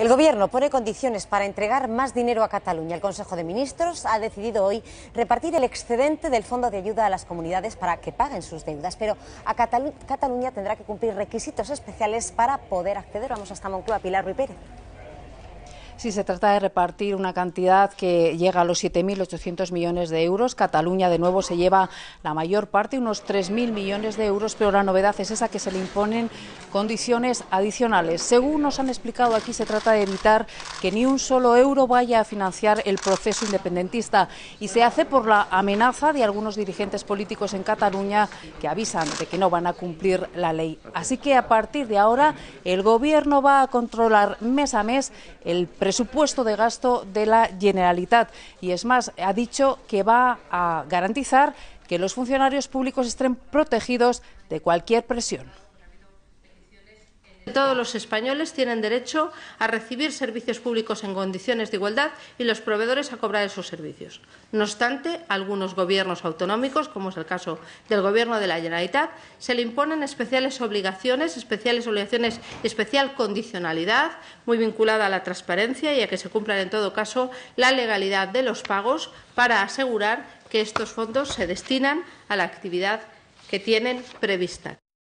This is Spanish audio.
El Gobierno pone condiciones para entregar más dinero a Cataluña. El Consejo de Ministros ha decidido hoy repartir el excedente del Fondo de Ayuda a las Comunidades para que paguen sus deudas, pero a Cataluña tendrá que cumplir requisitos especiales para poder acceder. Vamos hasta Moncloa, Pilar Ruy Pérez. Sí, se trata de repartir una cantidad que llega a los 7.800 millones de euros. Cataluña, de nuevo, se lleva la mayor parte, unos 3.000 millones de euros, pero la novedad es esa que se le imponen condiciones adicionales. Según nos han explicado aquí, se trata de evitar que ni un solo euro vaya a financiar el proceso independentista y se hace por la amenaza de algunos dirigentes políticos en Cataluña que avisan de que no van a cumplir la ley. Así que a partir de ahora el gobierno va a controlar mes a mes el presupuesto de gasto de la Generalitat. Y es más, ha dicho que va a garantizar que los funcionarios públicos estén protegidos de cualquier presión. Todos los españoles tienen derecho a recibir servicios públicos en condiciones de igualdad y los proveedores a cobrar esos servicios. No obstante, algunos gobiernos autonómicos, como es el caso del Gobierno de la Generalitat, se le imponen especiales obligaciones, especiales obligaciones, especial condicionalidad, muy vinculada a la transparencia y a que se cumplan en todo caso la legalidad de los pagos para asegurar que estos fondos se destinan a la actividad que tienen prevista.